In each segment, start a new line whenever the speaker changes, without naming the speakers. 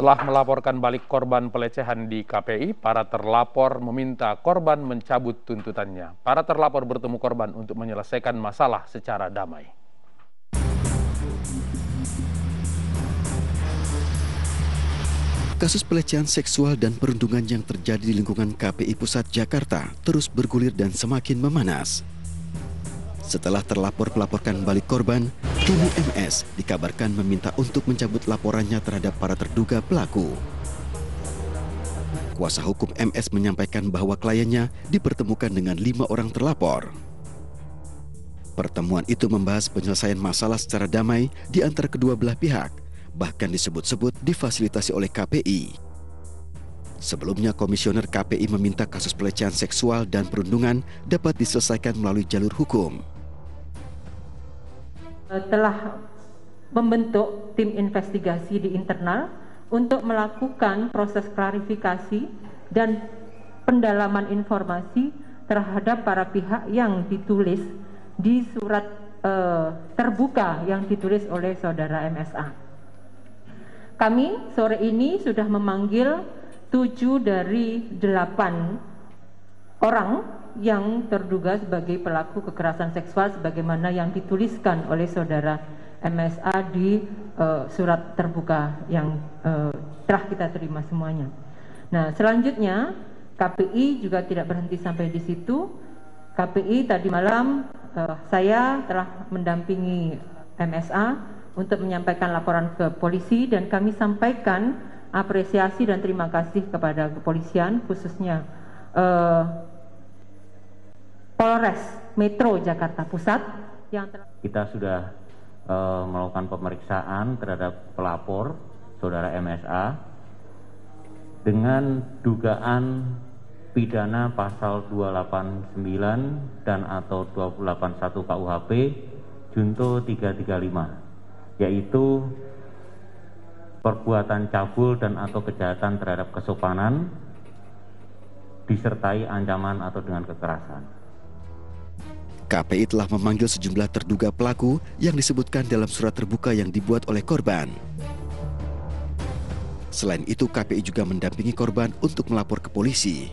Setelah melaporkan balik korban pelecehan di KPI, para terlapor meminta korban mencabut tuntutannya. Para terlapor bertemu korban untuk menyelesaikan masalah secara damai.
Kasus pelecehan seksual dan perundungan yang terjadi di lingkungan KPI Pusat Jakarta terus bergulir dan semakin memanas. Setelah terlapor pelaporkan balik korban, kini MS dikabarkan meminta untuk mencabut laporannya terhadap para terduga pelaku. Kuasa hukum MS menyampaikan bahwa kliennya dipertemukan dengan lima orang terlapor. Pertemuan itu membahas penyelesaian masalah secara damai di antara kedua belah pihak, bahkan disebut-sebut difasilitasi oleh KPI. Sebelumnya, Komisioner KPI meminta kasus pelecehan seksual dan perundungan dapat diselesaikan melalui jalur hukum.
E, telah membentuk tim investigasi di internal untuk melakukan proses klarifikasi dan pendalaman informasi terhadap para pihak yang ditulis di surat eh, terbuka yang ditulis oleh saudara MSA. Kami sore ini sudah memanggil tujuh dari delapan orang yang terduga sebagai pelaku kekerasan seksual sebagaimana yang dituliskan oleh saudara MSA di uh, surat terbuka yang uh, telah kita terima semuanya. Nah, selanjutnya KPI juga tidak berhenti sampai di situ. KPI tadi malam uh, saya telah mendampingi MSA untuk menyampaikan laporan ke polisi dan kami sampaikan apresiasi dan terima kasih kepada kepolisian khususnya uh, Polres Metro Jakarta Pusat yang
kita sudah uh, melakukan pemeriksaan terhadap pelapor saudara MSA dengan dugaan pidana pasal 289 dan atau 281 KUHP junto 335 yaitu perbuatan cabul dan atau kejahatan terhadap kesopanan disertai ancaman atau dengan kekerasan.
KPI telah memanggil sejumlah terduga pelaku yang disebutkan dalam surat terbuka yang dibuat oleh korban. Selain itu, KPI juga mendampingi korban untuk melapor ke polisi.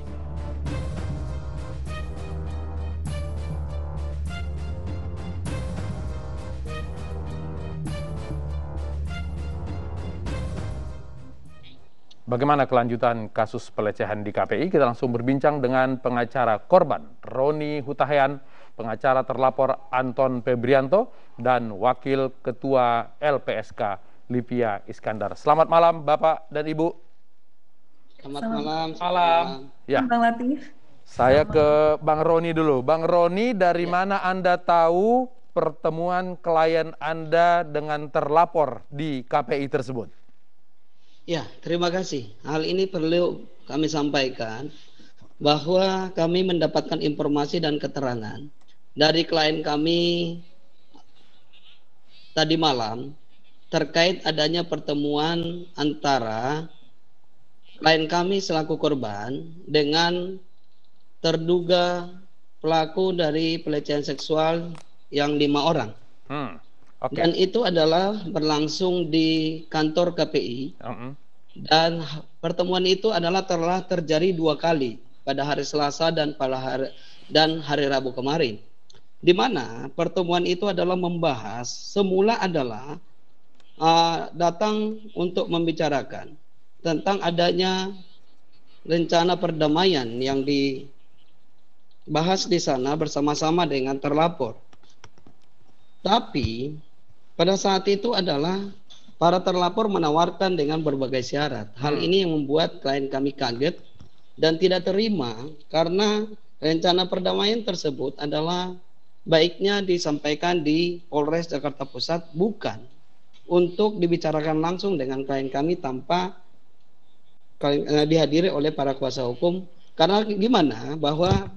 Bagaimana kelanjutan kasus pelecehan di KPI? Kita langsung berbincang dengan pengacara korban, Roni Hutahian pengacara terlapor Anton Febrianto, dan Wakil Ketua LPSK Livia Iskandar. Selamat malam Bapak dan Ibu.
Selamat, Selamat malam. Ya. Malam. Ya. Bang Latif.
Saya ke Bang Roni dulu. Bang Roni, dari ya. mana Anda tahu pertemuan klien Anda dengan terlapor di KPI tersebut?
Ya, terima kasih. Hal ini perlu kami sampaikan bahwa kami mendapatkan informasi dan keterangan dari klien kami tadi malam terkait adanya pertemuan antara klien kami selaku korban dengan terduga pelaku dari pelecehan seksual yang lima orang. Hmm. Okay. Dan itu adalah berlangsung di kantor KPI. Uh hmm. -uh. Dan pertemuan itu adalah telah terjadi dua kali pada hari Selasa dan pada hari dan hari Rabu kemarin di mana pertemuan itu adalah membahas semula adalah uh, datang untuk membicarakan tentang adanya rencana perdamaian yang dibahas di sana bersama-sama dengan terlapor. Tapi pada saat itu adalah para terlapor menawarkan dengan berbagai syarat. Hal hmm. ini yang membuat klien kami kaget dan tidak terima karena rencana perdamaian tersebut adalah baiknya disampaikan di Polres Jakarta Pusat bukan untuk dibicarakan langsung dengan klien kami tanpa eh, dihadiri oleh para kuasa hukum karena gimana bahwa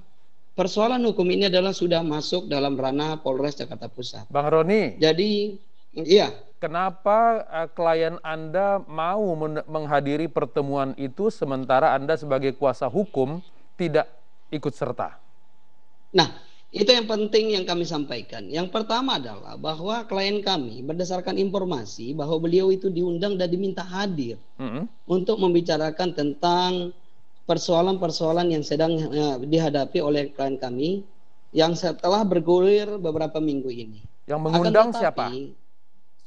persoalan hukum ini adalah sudah masuk dalam ranah Polres Jakarta Pusat. Bang Roni. Jadi iya.
Kenapa eh, klien Anda mau menghadiri pertemuan itu sementara Anda sebagai kuasa hukum tidak ikut serta?
Nah, itu yang penting yang kami sampaikan. Yang pertama adalah bahwa klien kami berdasarkan informasi bahwa beliau itu diundang dan diminta hadir mm-hmm. untuk membicarakan tentang persoalan-persoalan yang sedang eh, dihadapi oleh klien kami yang setelah bergulir beberapa minggu ini. Yang mengundang tetapi, siapa?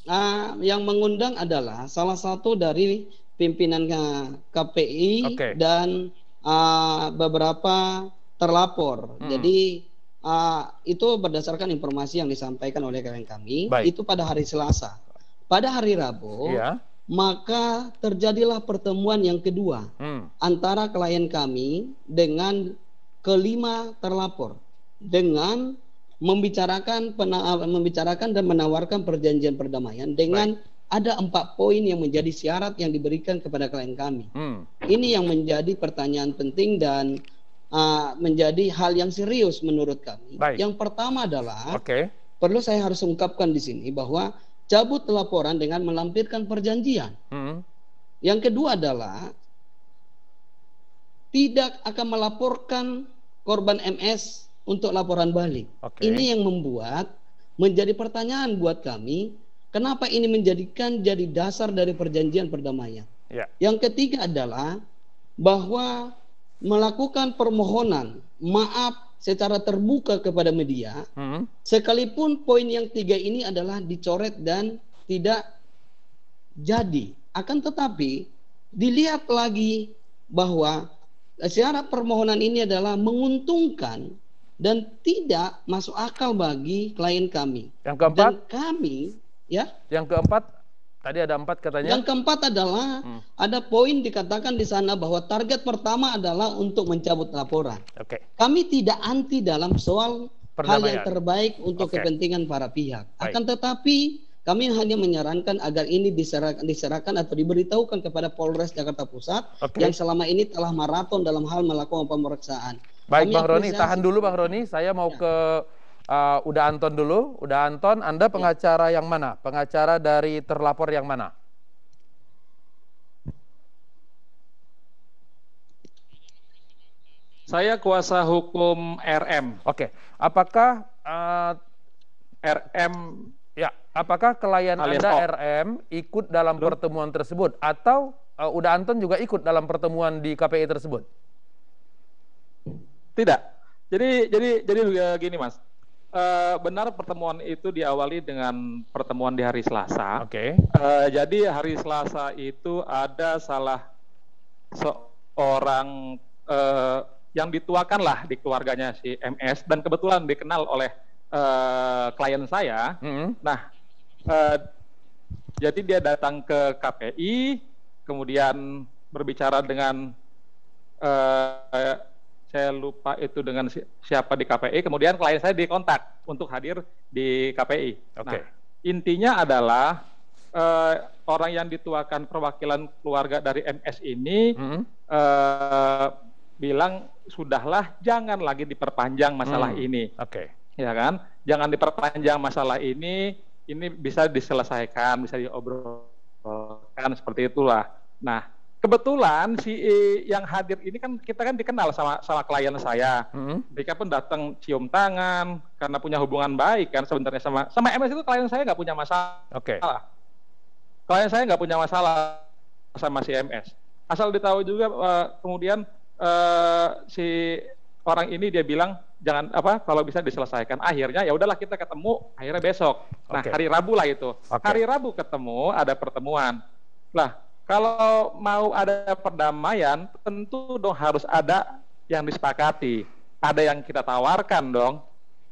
Uh, yang mengundang adalah salah satu dari pimpinan eh, KPI okay. dan uh, beberapa terlapor. Hmm. Jadi uh, itu berdasarkan informasi yang disampaikan oleh klien kami Baik. itu pada hari Selasa. Pada hari Rabu, ya. maka terjadilah pertemuan yang kedua hmm. antara klien kami dengan kelima terlapor dengan membicarakan membicarakan dan menawarkan perjanjian perdamaian dengan Baik. ada empat poin yang menjadi syarat yang diberikan kepada klien kami. Hmm. Ini yang menjadi pertanyaan penting dan uh, menjadi hal yang serius menurut kami. Baik. Yang pertama adalah okay. perlu saya harus ungkapkan di sini bahwa cabut laporan dengan melampirkan perjanjian. Hmm. Yang kedua adalah tidak akan melaporkan korban MS untuk laporan balik. Okay. Ini yang membuat menjadi pertanyaan buat kami, kenapa ini menjadikan jadi dasar dari perjanjian perdamaian. Yeah. Yang ketiga adalah bahwa melakukan permohonan maaf secara terbuka kepada media, hmm. sekalipun poin yang tiga ini adalah dicoret dan tidak jadi. Akan tetapi dilihat lagi bahwa secara permohonan ini adalah menguntungkan dan tidak masuk akal bagi klien kami. Yang keempat, dan kami ya.
Yang keempat, Tadi ada empat katanya. Yang
keempat adalah hmm. ada poin dikatakan di sana bahwa target pertama adalah untuk mencabut laporan. Oke. Okay. Kami tidak anti dalam soal Perdamaian. hal yang terbaik untuk okay. kepentingan para pihak. Baik. Akan tetapi kami hanya menyarankan agar ini diserahkan, diserahkan atau diberitahukan kepada Polres Jakarta Pusat okay. yang selama ini telah maraton dalam hal melakukan pemeriksaan. Baik, kami Bang Roni, tahan
dulu Bang Roni. Saya mau ya. ke uh, udah Anton dulu, udah Anton, Anda pengacara yang mana? Pengacara dari terlapor yang mana? Saya kuasa hukum RM. Oke, okay. apakah uh, eh, RM ya, apakah klien Anda RM ikut dalam pertemuan tersebut atau uh, udah Anton juga ikut dalam pertemuan di KPI tersebut? Tidak. Jadi jadi jadi begini, Mas Eh, benar pertemuan itu diawali
dengan pertemuan di hari Selasa. Oke. Okay. Uh, eh, jadi hari Selasa itu ada salah seorang uh, yang dituakan lah di keluarganya si MS dan kebetulan dikenal oleh uh, klien saya. Mm -hmm. Nah, uh, jadi dia datang ke KPI, kemudian berbicara dengan uh, saya lupa itu dengan siapa di KPI. Kemudian klien saya dikontak untuk hadir di KPI. Okay. Nah, intinya adalah eh, orang yang dituakan perwakilan keluarga dari MS ini mm-hmm. eh, bilang sudahlah jangan lagi diperpanjang masalah mm. ini. Oke. Okay. Ya kan? Jangan diperpanjang masalah ini. Ini bisa diselesaikan, bisa diobrolkan seperti itulah. Nah, kebetulan si e yang hadir ini kan kita kan dikenal sama sama klien saya. Hmm. Mereka pun datang cium tangan karena punya hubungan baik kan sebenarnya sama sama MS itu klien saya nggak punya masalah. Oke. Okay. Klien saya nggak punya masalah sama si MS. Asal ditahu juga uh, kemudian uh, si orang ini dia bilang jangan apa kalau bisa diselesaikan. Akhirnya ya udahlah kita ketemu akhirnya besok. Nah, okay. hari Rabu lah itu. Okay. Hari Rabu ketemu ada pertemuan. Lah, kalau mau ada perdamaian, tentu dong harus ada yang disepakati, ada yang kita tawarkan dong.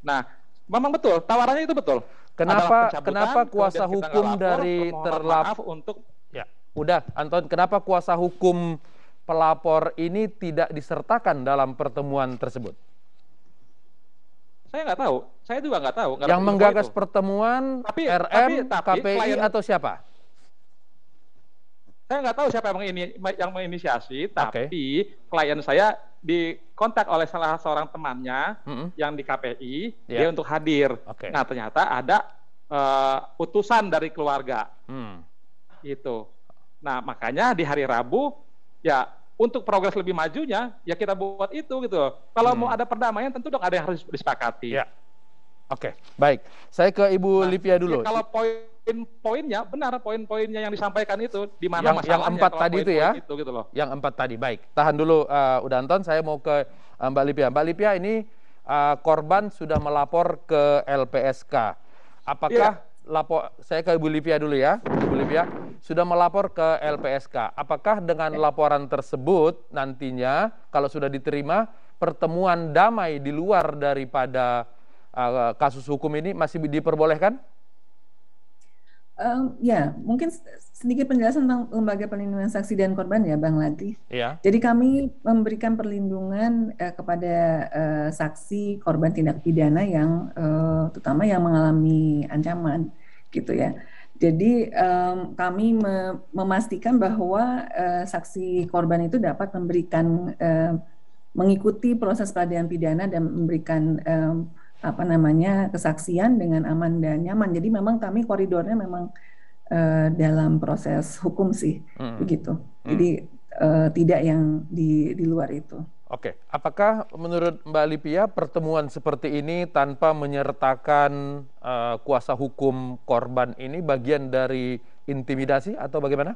Nah, memang betul, tawarannya itu betul. Kenapa kenapa kuasa hukum lapor, dari terlap untuk ya.
Udah, Anton, kenapa kuasa hukum pelapor ini tidak disertakan dalam pertemuan tersebut?
Saya nggak tahu, saya juga nggak tahu. Nggak yang menggagas
pertemuan tapi, RM, tapi, tapi, KPI klien, atau siapa?
Saya nggak tahu siapa yang, ini, yang menginisiasi, tapi okay. klien saya dikontak oleh salah seorang temannya mm -hmm. yang di KPI, yeah. dia untuk hadir. Okay. Nah ternyata ada uh, utusan dari keluarga, mm. itu. Nah makanya di hari Rabu ya untuk progres lebih majunya ya kita buat itu gitu. Kalau mm. mau hmm. ada perdamaian tentu dong ada yang harus disepakati. Yeah.
Oke, okay. baik. Saya ke Ibu nah, Livia dulu. Ya, kalau
poin poin-poinnya benar poin-poinnya yang disampaikan itu di mana yang, yang empat tadi itu ya itu,
gitu loh. yang empat tadi baik tahan dulu uh, nonton. saya mau ke uh, Mbak Lipia Mbak Lipia ini uh, korban sudah melapor ke LPSK apakah ya. lapor saya ke Ibu Lipia dulu ya Ibu Lipia sudah melapor ke LPSK apakah dengan laporan tersebut nantinya kalau sudah diterima pertemuan damai di luar daripada uh, kasus hukum ini masih diperbolehkan?
Um, ya, mungkin sedikit penjelasan tentang lembaga perlindungan saksi dan korban ya, Bang Lati. Ya. Jadi kami memberikan perlindungan eh, kepada eh, saksi korban tindak pidana yang eh, terutama yang mengalami ancaman, gitu ya. Jadi um, kami me memastikan bahwa uh, saksi korban itu dapat memberikan uh, mengikuti proses peradilan pidana dan memberikan um, apa namanya kesaksian dengan aman dan nyaman. Jadi memang kami koridornya memang uh, dalam proses hukum sih, hmm. begitu. Hmm. Jadi uh, tidak yang di di luar itu.
Oke, okay. apakah menurut Mbak Lipia pertemuan seperti ini tanpa menyertakan uh, kuasa hukum korban ini bagian dari intimidasi atau bagaimana?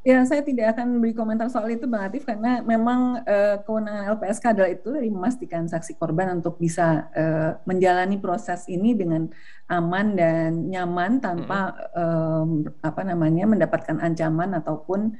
Ya, saya tidak akan beri komentar soal itu, Bang Atif, karena memang eh, kewenangan LPSK adalah itu dari memastikan saksi korban untuk bisa eh, menjalani proses ini dengan aman dan nyaman tanpa hmm. apa namanya mendapatkan ancaman ataupun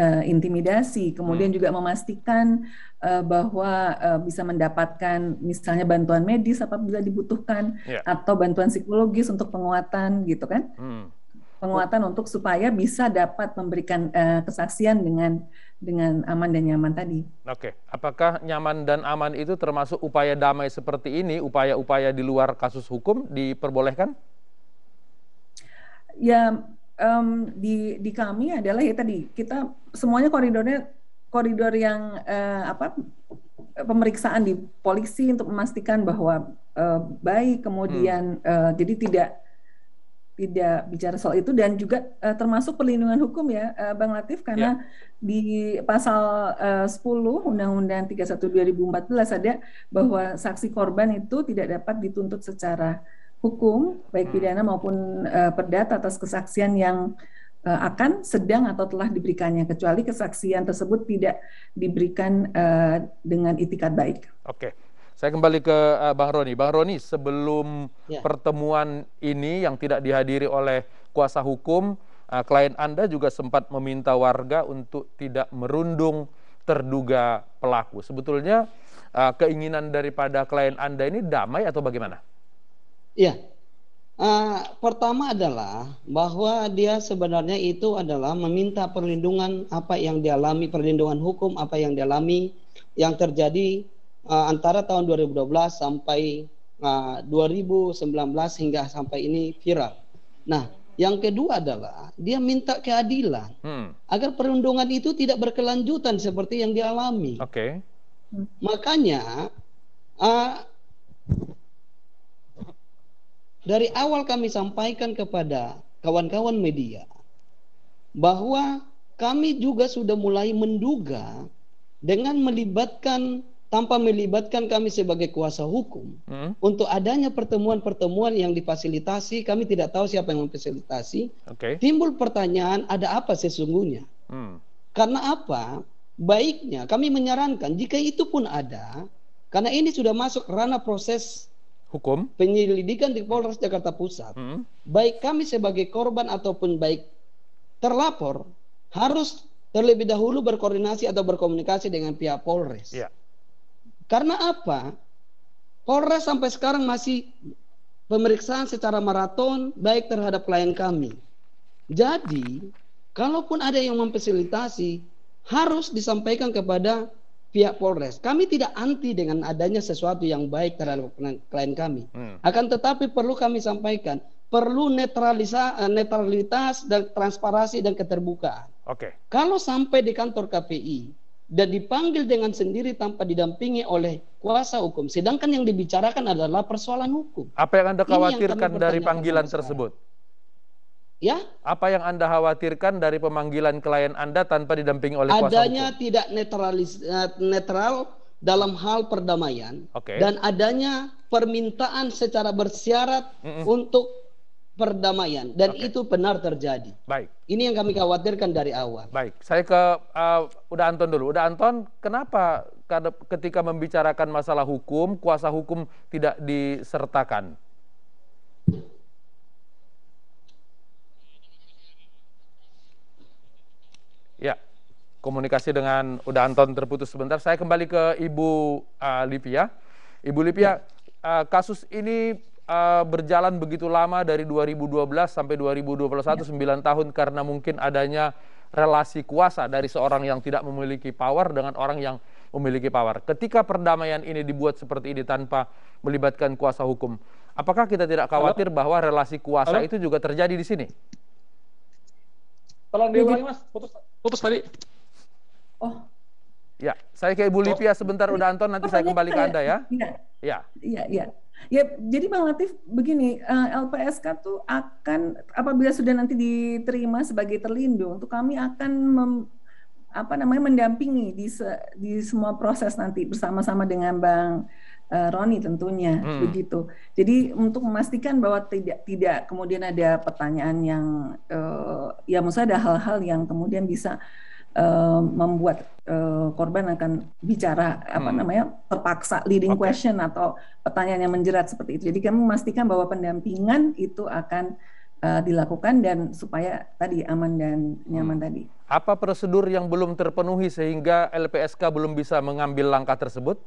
uh, intimidasi, kemudian hmm. juga memastikan uh, bahwa uh, bisa mendapatkan misalnya bantuan medis apabila dibutuhkan yeah. atau bantuan psikologis untuk penguatan gitu kan. Hmm penguatan untuk supaya bisa dapat memberikan uh, kesaksian dengan dengan aman dan nyaman tadi.
Oke, apakah nyaman dan aman itu termasuk upaya damai seperti ini, upaya-upaya di luar kasus hukum diperbolehkan?
Ya, um, di di kami adalah ya tadi kita semuanya koridornya koridor yang uh, apa pemeriksaan di polisi untuk memastikan bahwa uh, baik kemudian hmm. uh, jadi tidak tidak bicara soal itu dan juga uh, termasuk perlindungan hukum ya uh, Bang Latif karena yeah. di pasal eh, uh, 10 Undang-Undang 31 2014 ada bahwa saksi korban itu tidak dapat dituntut secara hukum baik hmm. pidana maupun uh, perdata atas kesaksian yang uh, akan sedang atau telah diberikannya kecuali kesaksian tersebut tidak diberikan uh, dengan itikat baik.
Oke. Okay. Saya kembali ke uh, Bang Roni. Bang Roni, sebelum ya. pertemuan ini yang tidak dihadiri oleh kuasa hukum, uh, klien Anda juga sempat meminta warga untuk tidak merundung terduga pelaku. Sebetulnya uh, keinginan daripada klien Anda ini damai atau bagaimana?
Iya. Uh, pertama adalah bahwa dia sebenarnya itu adalah meminta perlindungan apa yang dialami, perlindungan hukum apa yang dialami yang terjadi uh, antara tahun 2012 sampai uh, eh, 2019 hingga sampai ini viral. Nah, yang kedua adalah dia minta keadilan hmm. agar perundungan itu tidak berkelanjutan seperti yang dialami. Oke. Okay. Makanya uh, dari awal kami sampaikan kepada kawan-kawan media bahwa kami juga sudah mulai menduga dengan melibatkan tanpa melibatkan kami sebagai kuasa hukum hmm? untuk adanya pertemuan-pertemuan yang difasilitasi kami tidak tahu siapa yang memfasilitasi okay. timbul pertanyaan ada apa sesungguhnya hmm. karena apa baiknya kami menyarankan jika itu pun ada karena ini sudah masuk ranah proses hukum penyelidikan di Polres Jakarta Pusat hmm? baik kami sebagai korban ataupun baik terlapor harus terlebih dahulu berkoordinasi atau berkomunikasi dengan pihak Polres yeah karena apa? Polres sampai sekarang masih pemeriksaan secara maraton baik terhadap klien kami. Jadi, kalaupun ada yang memfasilitasi, harus disampaikan kepada pihak Polres. Kami tidak anti dengan adanya sesuatu yang baik terhadap klien kami. Hmm. Akan tetapi perlu kami sampaikan, perlu netralisa, eh, netralitas dan transparansi dan keterbukaan. Oke. Okay. Kalau sampai di kantor KPI dan dipanggil dengan sendiri tanpa didampingi oleh kuasa hukum. Sedangkan yang dibicarakan adalah persoalan hukum.
Apa yang Anda khawatirkan yang dari panggilan tersebut? Ya. Apa yang Anda khawatirkan dari pemanggilan klien Anda tanpa didampingi oleh kuasa adanya
tidak netralis, eh, netral dalam hal perdamaian okay. dan adanya permintaan secara bersyarat mm -mm. untuk perdamaian dan okay. itu benar terjadi. Baik. Ini yang kami khawatirkan dari awal. Baik, saya ke uh, Uda Anton dulu. Udah Anton, kenapa ketika
membicarakan masalah hukum, kuasa hukum tidak disertakan? Ya, komunikasi dengan udah Anton terputus sebentar. Saya kembali ke Ibu uh, Livia. Ibu Livia, ya. uh, kasus ini uh, berjalan begitu lama dari 2012 sampai 2021 ya. 9 tahun karena mungkin adanya relasi kuasa dari seorang yang tidak memiliki power dengan orang yang memiliki power. Ketika perdamaian ini dibuat seperti ini tanpa melibatkan kuasa hukum, apakah kita tidak khawatir Halo? bahwa relasi kuasa Halo? itu juga terjadi di sini? Tolong diulangi mas, putus, putus tadi. Oh. Ya, saya ke Ibu oh. Livia sebentar udah Anton, nanti oh, saya kembali ke ya? Anda ya. Iya. Ya.
Iya, iya. Ya, jadi Bang Latif begini, eh, LPSK tuh akan apabila sudah nanti diterima sebagai terlindung, tuh kami akan mem, apa namanya mendampingi di se, di semua proses nanti bersama-sama dengan Bang eh, Roni tentunya hmm. begitu. Jadi untuk memastikan bahwa tidak tidak kemudian ada pertanyaan yang uh, ya maksudnya ada hal-hal yang kemudian bisa uh, Eh, membuat eh, korban akan bicara apa hmm. namanya terpaksa leading okay. question atau pertanyaan yang menjerat seperti itu. Jadi kami memastikan bahwa pendampingan itu akan uh, dilakukan dan supaya tadi aman dan nyaman hmm. tadi.
Apa prosedur yang belum terpenuhi sehingga LPSK belum bisa mengambil langkah tersebut?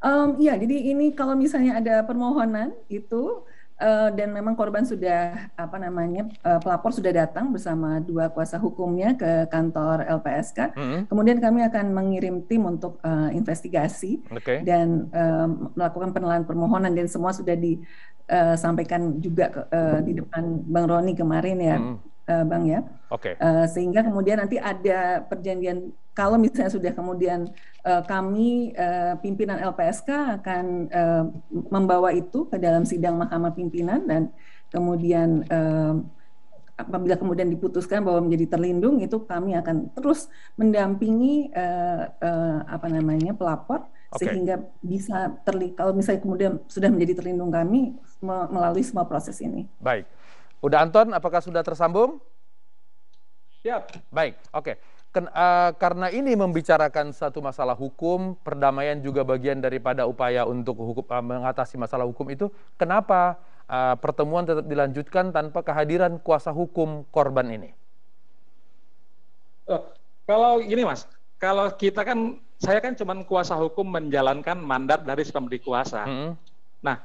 Um, ya, jadi ini kalau misalnya ada permohonan itu Eh, dan memang korban sudah apa namanya eh, pelapor sudah datang bersama dua kuasa hukumnya ke kantor LPSK. Mm -hmm. Kemudian kami akan mengirim tim untuk uh, investigasi okay. dan um, melakukan penelan permohonan dan semua sudah disampaikan juga ke, uh, di depan Bang Roni kemarin ya. Mm -hmm uh, Bang ya. Oke. Okay. Uh, eh, sehingga kemudian nanti ada perjanjian kalau misalnya sudah kemudian uh, kami uh, pimpinan LPSK akan uh, membawa itu ke dalam sidang Mahkamah Pimpinan dan kemudian uh, apabila kemudian diputuskan bahwa menjadi terlindung itu kami akan terus mendampingi uh, uh, apa namanya pelapor okay. sehingga bisa terli kalau misalnya kemudian sudah menjadi terlindung kami melalui semua proses ini.
Baik. Udah Anton, apakah sudah tersambung? Siap. Baik, oke. Okay. uh, eh, karena ini membicarakan satu masalah hukum, perdamaian juga bagian daripada upaya untuk hukum, uh, mengatasi masalah hukum itu. Kenapa uh, pertemuan tetap dilanjutkan tanpa kehadiran kuasa hukum korban ini?
Uh, kalau gini mas, kalau kita kan, saya kan cuma kuasa hukum menjalankan mandat dari pemberi kuasa. Hmm. Nah,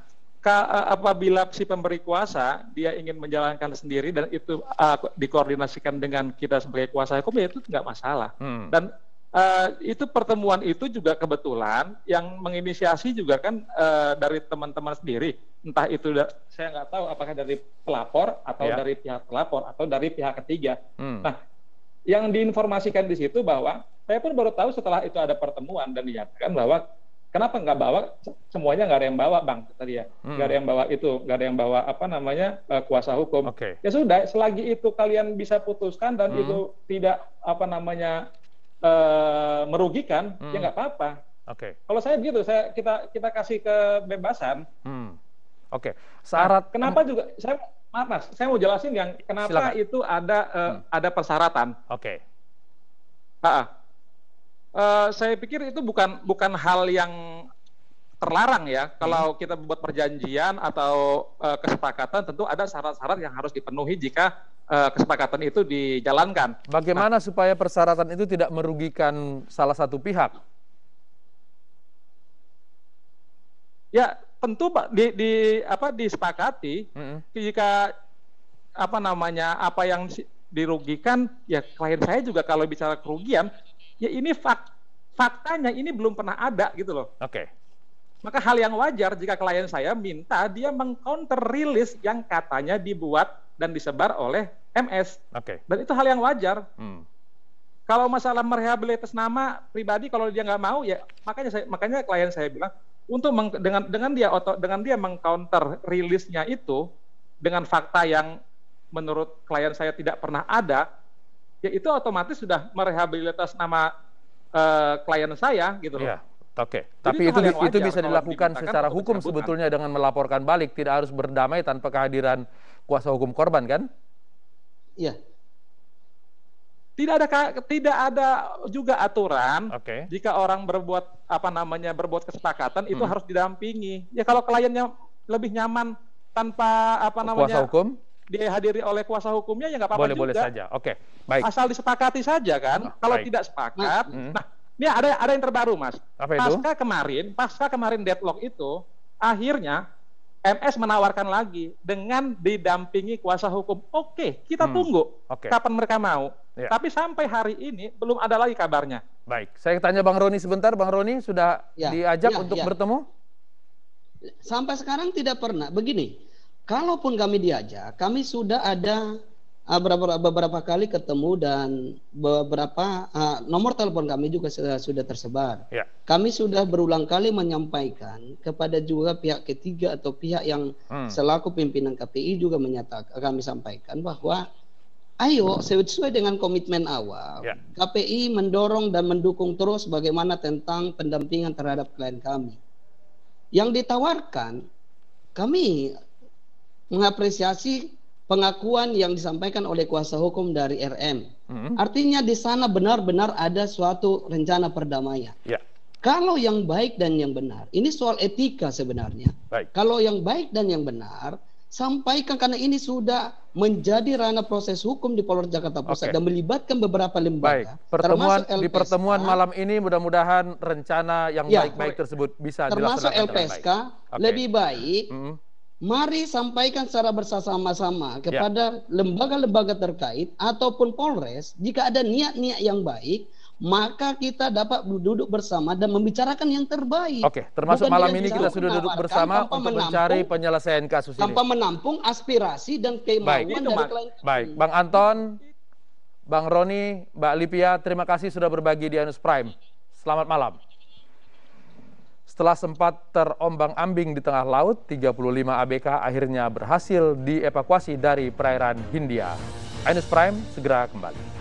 apabila si pemberi kuasa dia ingin menjalankan sendiri dan itu uh, dikoordinasikan dengan kita sebagai kuasa hukum ya itu nggak masalah. Hmm. Dan uh, itu pertemuan itu juga kebetulan yang menginisiasi juga kan uh, dari teman-teman sendiri. Entah itu saya nggak tahu apakah dari pelapor atau yeah. dari pihak pelapor atau dari pihak ketiga. Hmm. Nah, yang diinformasikan di situ bahwa saya pun baru tahu setelah itu ada pertemuan dan dinyatakan bahwa kenapa nggak bawa semuanya nggak ada yang bawa bang tadi ya hmm. nggak hmm. ada yang bawa itu nggak ada yang bawa apa namanya uh, kuasa hukum okay. ya sudah selagi itu kalian bisa putuskan dan hmm. itu tidak apa namanya uh, merugikan ya hmm. ya nggak apa-apa Oke. Okay. Kalau saya begitu, saya kita kita kasih kebebasan.
Hmm. Oke. Okay.
Nah, Syarat. Nah, kenapa juga? Saya maaf mas, saya mau jelasin yang kenapa Silakan. itu ada uh, hmm. ada persyaratan. Oke. Okay. Ah, Eh, saya pikir itu bukan bukan hal yang terlarang ya kalau hmm. kita membuat perjanjian atau uh,
kesepakatan tentu ada syarat-syarat yang harus dipenuhi jika uh, kesepakatan itu dijalankan. Bagaimana nah, supaya persyaratan itu tidak merugikan salah satu pihak? Ya tentu pak
di, di apa
disepakati
-hmm. jika apa namanya apa yang dirugikan ya klien saya juga kalau bicara kerugian ya ini fak faktanya ini belum pernah ada gitu loh. Oke. Okay. Maka hal yang wajar jika klien saya minta dia mengcounter rilis yang katanya dibuat dan disebar oleh MS. Oke. Okay. Dan itu hal yang wajar. Hmm. Kalau masalah merehabilitas nama pribadi, kalau dia nggak mau ya makanya saya makanya klien saya bilang untuk meng, dengan dengan dia otot dengan dia mengcounter rilisnya itu dengan fakta yang menurut klien saya tidak pernah ada, ya itu otomatis sudah merehabilitas nama uh, klien saya gitu loh. Yeah.
Oke, okay. tapi itu itu, itu bisa dilakukan secara hukum sebetulnya dengan melaporkan balik, tidak harus berdamai tanpa kehadiran kuasa hukum korban kan?
Iya.
Tidak ada tidak ada juga aturan okay. jika orang berbuat apa namanya berbuat kesepakatan itu hmm. harus didampingi. Ya kalau kliennya lebih nyaman tanpa apa namanya kuasa hukum dihadiri oleh kuasa hukumnya ya nggak apa-apa boleh, juga. Boleh boleh saja. Oke. Okay. Baik. Asal disepakati saja kan. Oh, Kalau baik. tidak sepakat, nah, hmm. nah ini ada ada yang terbaru, Mas. Apa itu? Pasca kemarin, pasca kemarin deadlock itu akhirnya MS menawarkan lagi dengan didampingi kuasa hukum. Oke, kita hmm. tunggu okay. kapan mereka mau. Ya. Tapi sampai hari ini belum ada lagi kabarnya. Baik,
saya tanya Bang Roni sebentar. Bang Roni sudah
ya. diajak ya, untuk ya. bertemu? Sampai sekarang tidak pernah. Begini, kalaupun kami diajak, kami sudah ada beberapa, ah, beberapa kali ketemu dan beberapa uh, nomor telepon kami juga sudah, sudah tersebar. Ya. Kami sudah berulang kali menyampaikan kepada juga pihak ketiga atau pihak yang hmm. selaku pimpinan KPI juga menyatakan kami sampaikan bahwa ayo sesuai dengan komitmen awal ya. KPI mendorong dan mendukung terus bagaimana tentang pendampingan terhadap klien kami. Yang ditawarkan kami mengapresiasi pengakuan yang disampaikan oleh kuasa hukum dari RM. Hmm. Artinya di sana benar-benar ada suatu rencana perdamaian. Ya. Kalau yang baik dan yang benar, ini soal etika sebenarnya. Baik. Kalau yang baik dan yang benar, sampaikan karena ini sudah menjadi ranah proses hukum di Polres Jakarta Pusat okay. dan melibatkan beberapa lembaga. Baik. Pertemuan LPSK, di
pertemuan malam ini mudah-mudahan rencana yang ya. baik-baik ya, tersebut bisa termasuk dilaksanakan LPSK baik. Okay. lebih baik
-hmm Mari sampaikan secara bersama-sama ya. kepada lembaga-lembaga ya. terkait ataupun Polres jika ada niat-niat yang baik, maka kita dapat duduk bersama dan membicarakan yang terbaik. Oke, termasuk Bukan malam ini kita sudah duduk bersama untuk menampung, mencari
penyelesaian kasus ini. Tanpa
menampung aspirasi dan kemauan baik, dari klien.
Baik, Bang Anton, Bang Roni, Mbak Lipia, terima kasih sudah berbagi di Anus Prime. Selamat malam. Setelah sempat terombang-ambing di tengah laut, 35 ABK akhirnya berhasil dievakuasi dari perairan Hindia. Ainus Prime segera kembali.